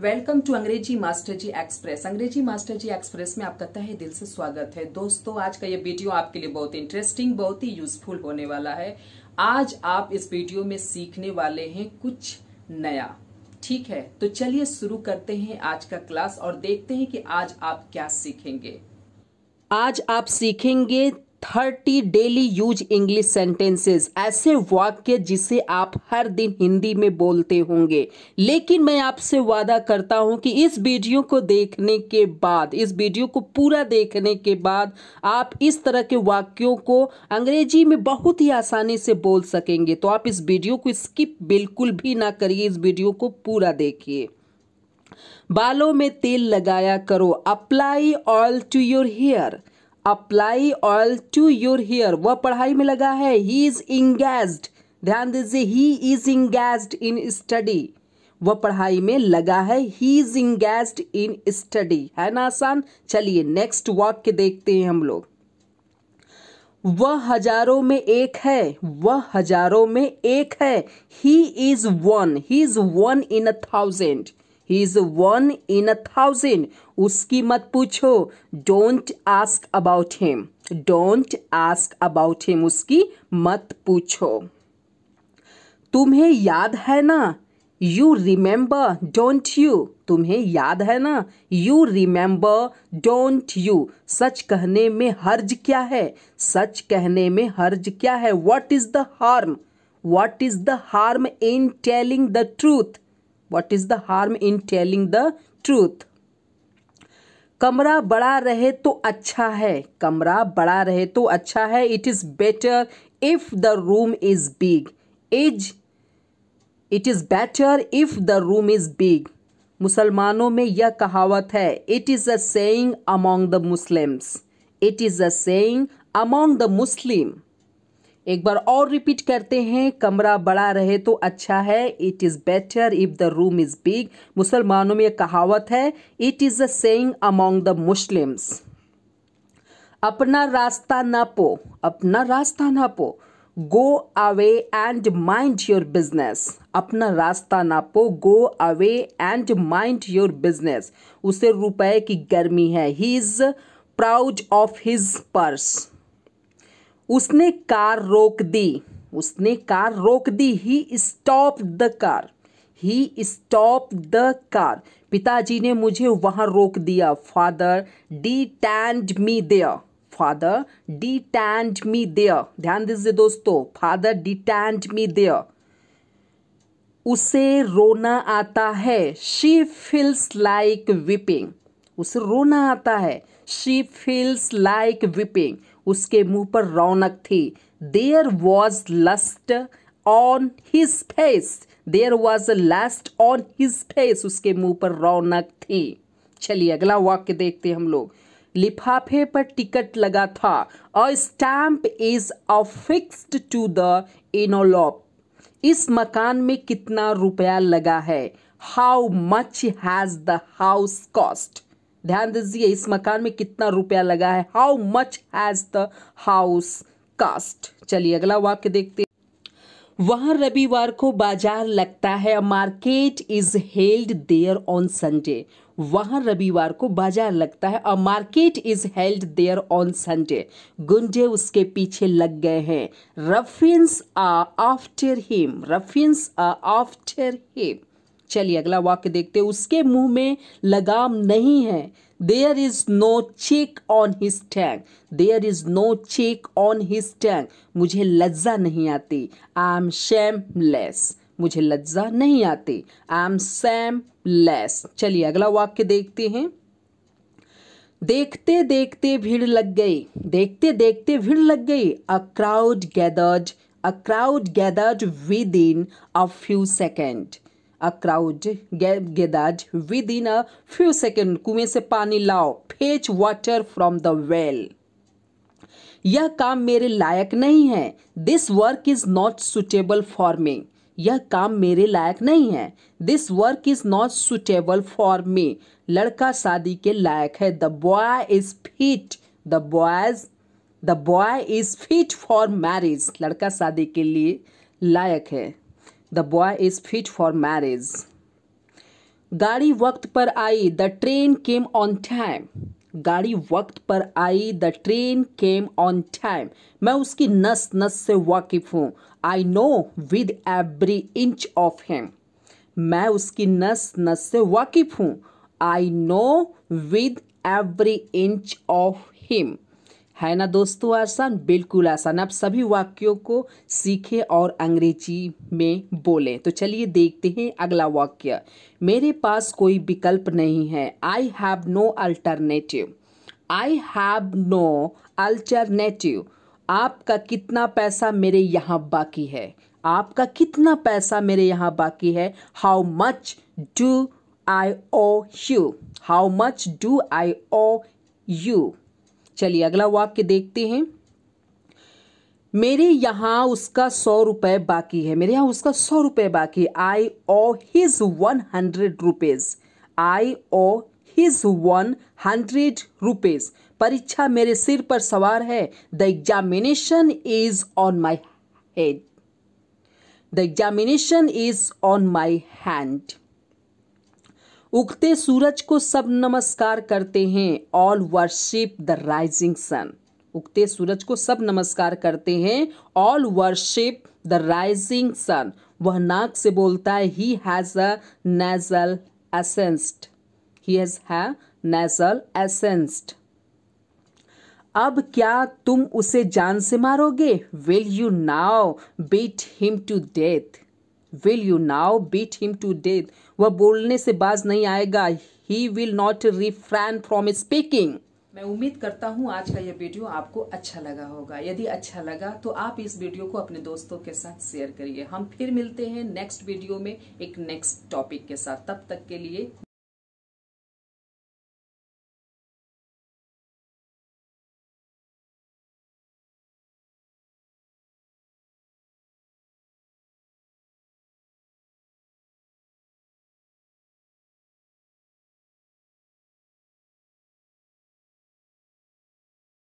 welcome to Angrezi master ji express Angrezi master ji express में आपका तहे दिल से स्वागत है दोस्तों आज का ये वीडियो आपके लिए बहुत इंटरेस्टिंग बहुत ही यूजफुल होने वाला है आज आप इस वीडियो में सीखने वाले हैं कुछ नया ठीक है तो चलिए शुरू करते हैं आज का क्लास और देखते हैं कि आज आप क्या सीखेंगे आज आप सीखेंगे thirty daily use English sentences ऐसे वाक्य जिसे आप हर दिन हिंदी में बोलते होंगे लेकिन मैं आपसे वादा करता हूं कि इस वीडियो को देखने के बाद इस वीडियो को पूरा देखने के बाद आप इस तरह के वाक्यों को अंग्रेजी में बहुत ही आसानी से बोल सकेंगे तो आप इस वीडियो को स्किप बिल्कुल भी ना करिए इस वीडियो को पूरा देखिए बालों में तेल लगाया करो apply oil to your hair apply oil to your hair वह पढ़ाई में लगा है ही इज इंगेज्ड ध्यान दीजिए he is engaged in study वह पढ़ाई में लगा है he is engaged in study है ना आसान चलिए नेक्स्ट वाक्य देखते हैं हम लोग वह हजारों में एक है वह हजारों में एक है he is one he is one in a thousand he is one in a thousand उसकी मत पूछो don't ask about him don't ask about him उसकी मत पूछो तुम्हें याद है ना यू रिमेंबर डोंट यू तुम्हें याद है ना यू रिमेंबर डोंट यू सच कहने में हर्ज क्या है सच कहने में हर्ज क्या है what is the harm what is the harm in telling the truth what is the harm in telling the truth कमरा बड़ा रहे तो अच्छा है कमरा बड़ा रहे तो अच्छा है it is better if the room is big is it is better if the room is big मुसलमानों में यह कहावत है it is a saying among the Muslims it is a saying among the Muslim एक बार और repeat करते हैं कमरा बड़ा रहे तो अच्छा है it is better if the room is big मुसलमानों में एक कहावत है it is a saying among the Muslims अपना रास्ता नापो अपना रास्ता नापो go away and mind your business अपना रास्ता नापो go away and mind your business उसे रुपए की गर्मी है he is proud of his purse उसने कार रोक दी उसने कार रोक दी he stop the car he stop the car पिताजी ने मुझे वहां रोक दिया father detained me there father detained me there ध्यान दीजिए दोस्तों father detained me there उसे रोना आता है शी फील्स लाइक विपिंग उसे रोना आता है शी फील्स लाइक विपिंग उसके मुंह पर रौनक थी there was lust on his face there was last on his face उसके मुंह पर रौनक थी चलिए अगला वाक्य देखते हम लोग लिफाफे पर टिकट लगा था a stamp is affixed to the envelope इस मकान में कितना रुपया लगा है how much has the house cost ध्यान दीजिए इस मकान में कितना रुपया लगा है how much has the house cost चलिए अगला वाक्य देखते वहां रविवार को बाजार लगता है market is held there on Sunday वहां रविवार को बाजार लगता है a market is held there on Sunday गुंडे उसके पीछे लग गए हैं ruffians are after him ruffians are after him चलिए अगला वाक्य देखते हैं उसके मुंह में लगाम नहीं है there is no check on his tongue there is no check on his tongue मुझे लज्जा नहीं आती आई एम लेस मुझे लज्जा नहीं आती आई एम सैम लेस चलिए अगला वाक्य देखते हैं देखते देखते भीड़ लग गई देखते देखते भीड़ लग गई a crowd gathered a crowd gathered within a few second a crowd gathered within a few second कुएं से पानी लाओ fetch water from the well यह काम मेरे लायक नहीं है this work is not suitable for me यह काम मेरे लायक नहीं है this work is not suitable for me लड़का शादी के लायक है the boy is fit the boys the boy is fit for marriage लड़का शादी के लिए लायक है the boy is fit for marriage गाड़ी वक्त पर आई the train came on time गाड़ी वक्त पर आई the train came on time मैं उसकी नस नस से वाकिफ हूँ I know with every inch of him मैं उसकी नस नस से वाकिफ हूँ I know with every inch of him है ना दोस्तों आसान बिल्कुल आसान आप सभी वाक्यों को सीखें और अंग्रेजी में बोलें तो चलिए देखते हैं अगला वाक्य मेरे पास कोई विकल्प नहीं है I have no alternative I have no alternative आपका कितना पैसा मेरे यहाँ बाकी है आपका कितना पैसा मेरे यहाँ बाकी है how much do I owe you how much do I owe you चलिए अगला वाक्य देखते हैं मेरे यहाँ उसका सौ रुपये बाकी है मेरे यहाँ उसका सौ रुपये बाकी है I owe his one hundred rupees I owe his one hundred rupees परीक्षा मेरे सिर पर सवार है the examination is on my head the examination is on my hand उगते सूरज को सब नमस्कार करते हैं all worship the rising sun उगते सूरज को सब नमस्कार करते हैं all worship the rising sun वह नाक से बोलता है he has a nasal accent he has है नेजल एसेंस्ड अब क्या तुम उसे जान से मारोगे will you now beat him to death will you now beat him to death वह बोलने से बाज नहीं आएगा he will not refrain from speaking मैं उम्मीद करता हूँ आज का यह वीडियो आपको अच्छा लगा होगा यदि अच्छा लगा तो आप इस वीडियो को अपने दोस्तों के साथ शेयर करिए हम फिर मिलते हैं नेक्स्ट वीडियो में एक नेक्स्ट टॉपिक के साथ तब तक के लिए